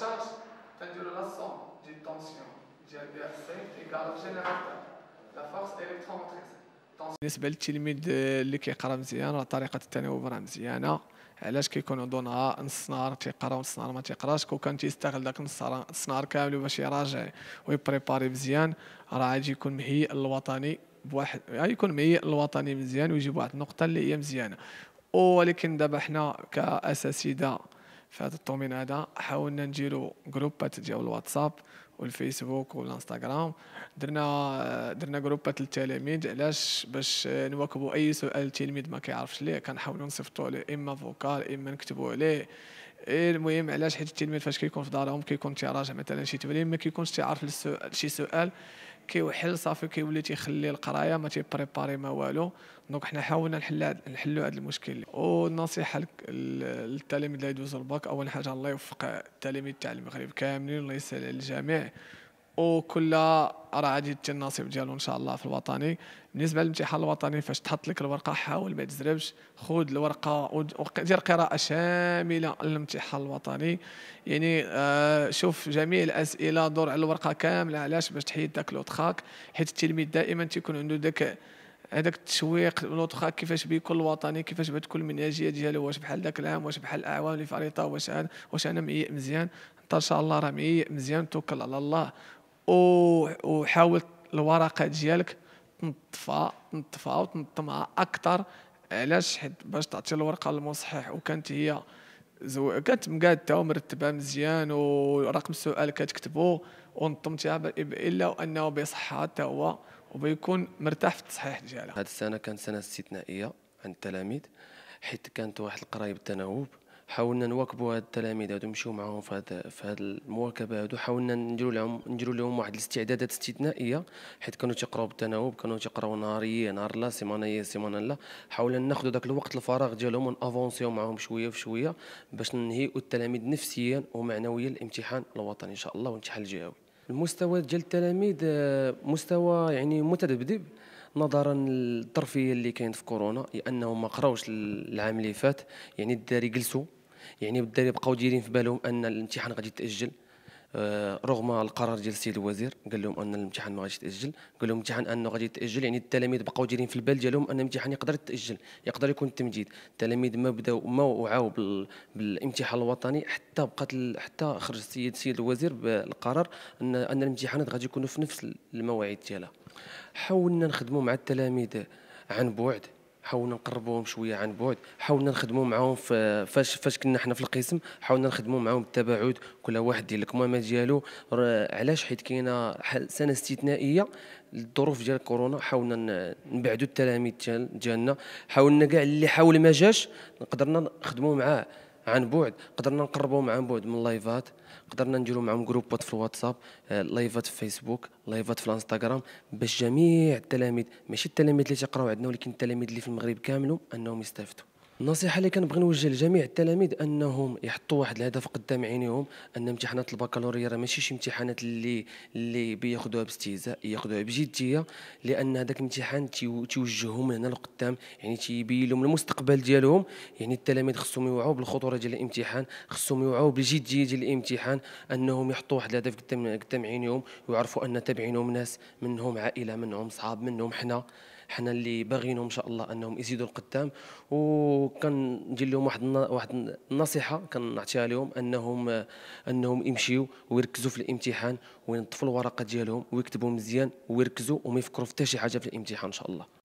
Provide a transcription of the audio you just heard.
charge est une relation de tension GBFC égale générateur la force électromotrice بالنسبه للتلميذ اللي كيقرا مزيان راه طريقه التناوب راه مزيانه علاش كيكونوا نهار نص نهار تيقرا ونص نهار ما تيقراش كون كان تيستغل داك نص نهار كامل باش يراجع ويبريباري مزيان راه غادي يكون مهيئ للوطني بواحد غادي يكون مهيئ للوطني مزيان ويجيب واحد النقطه اللي هي مزيانه ولكن دابا حنا كاساتذه في هذا الطومين هذا حاولنا نديرو جروبات ديال الواتساب والفيسبوك والانستغرام درنا درنا جروبات للتلاميذ علاش باش نواكبوا اي سؤال التلميذ ما كيعرفش ليه كنحاولوا نصيفطوا عليه اما فوكال اما نكتبوا عليه إيه المهم علاش حيت التلميذ فاش كيكون في دارهم كيكون تيراجع مثلا شي تمرين ما كيكونش تيعرف شي سؤال كيوحل صافي كيولي تيخلي القرايه ما تيبريباري ما والو دونك حنا حاولنا نحل نحلوا هذا المشكل والنصيحه للتلاميذ اللي يدوزوا الباك اول حاجه الله يوفق التلاميذ تاع المغرب كاملين الله يسهل على الجميع وكلها راه غادي تجي النصيب ديالو ان شاء الله في الوطني بالنسبه للامتحان الوطني فاش تحط لك الورقه حاول ما تزربش خذ الورقه ودير قراءه شامله للامتحان الوطني يعني آه، شوف جميع الاسئله دور على الورقه كامله علاش باش تحيد داك لوتخاك حيت التلميذ دائما تيكون عنده داك هذاك التشويق لوطخاك كيفاش بيكون الوطني كيفاش بتكون المنهجيه ديالو واش بحال داك العام واش بحال الاعوام اللي فريطه واش انا واش انا مزيان انت ان شاء الله راه مزيان توكل على الله وحاول الورقه ديالك تنظفها تنظفها وتنظمها اكثر علاش حيت باش تعطي الورقه للمصحح وكانت هي زو كانت مقاده ومرتبه مزيان ورقم السؤال كتكتبو ونظمتها الا وانه بيصحها حتى هو وبيكون مرتاح في التصحيح ديالها هذه السنه كانت سنه استثنائيه عند التلاميذ حيت كانت واحد القرايب التناوب حاولنا نواكبوا هاد التلاميذ هادو نمشيو معاهم في هاد في هاد المواكبه هادو حاولنا نديروا لهم نديروا لهم واحد الاستعدادات استثنائيه حيت كانوا تيقراو بالتناوب كانوا تيقراو نهاريا نهار لا سيمانه هي سيمانه لا حاولنا ناخذوا داك الوقت الفراغ ديالهم ونافونسيو معاهم شويه بشويه باش نهيئوا التلاميذ نفسيا ومعنويا الامتحان الوطني ان شاء الله والامتحان الجهوي المستوى ديال التلاميذ آه، مستوى يعني متذبذب نظرا للظرفيه اللي كاين في كورونا لانهم ما قراوش العام اللي فات يعني الدراري جلسوا يعني الدراري بقاو دايرين في بالهم ان الامتحان غادي يتاجل آه، رغم القرار ديال السيد الوزير قال لهم ان الامتحان ما غاديش يتاجل قال لهم الامتحان انه غادي يتاجل يعني التلاميذ بقاو دايرين في البال ديالهم ان الامتحان يقدر يتاجل يقدر يكون التمديد التلاميذ ما بداو ما وعاو بالامتحان الوطني حتى بقات حتى خرج السيد السيد الوزير بالقرار ان ان الامتحانات غادي يكونوا في نفس المواعيد ديالها حاولنا نخدموا مع التلاميذ عن بعد حاولنا نقربوهم شويه عن بعد حاولنا نخدموا معاهم فاش فاش كنا حنا في القسم حاولنا نخدموا معاهم بالتباعد كل واحد ديال الكمامة ديالو علاش حيت كاينه سنه استثنائيه الظروف ديال كورونا حاولنا نبعدوا التلاميذ ديالنا حاولنا كاع اللي حاول ما جاش قدرنا نخدموا معاه عن بعد قدرنا نقربوهم عن بعد من لايفات قدرنا نديرو معهم جروبات في الواتساب لايفات آه، في فيسبوك لايفات في الانستغرام باش جميع التلاميذ ماشي التلاميذ اللي تيقراو عندنا ولكن التلاميذ اللي في المغرب كاملهم انهم يستافدوا النصيحه اللي كنبغي نوجه لجميع التلاميذ انهم يحطوا واحد الهدف قدام عينيهم ان امتحانات البكالوريا راه ماشي شي امتحانات اللي اللي بياخذوها باستهزاء ياخذوها بجديه لان هذاك الامتحان تيوجههم هنا لقدام يعني تيبين لهم المستقبل ديالهم يعني التلاميذ خصهم يوعوا بالخطوره ديال الامتحان خصهم يوعوا بالجديه ديال الامتحان انهم يحطوا واحد الهدف قدام قدام عينيهم ويعرفوا ان تابعينهم ناس منهم عائله منهم صحاب منهم حنا حنا اللي باغيينهم ان شاء الله انهم يزيدوا القدام وكندير لهم واحد واحد النصيحه كنعطيها لهم انهم انهم يمشيو ويركزوا في الامتحان وينظفوا الورقه ديالهم ويكتبوا مزيان ويركزوا وما يفكروا في حتى شي حاجه في الامتحان ان شاء الله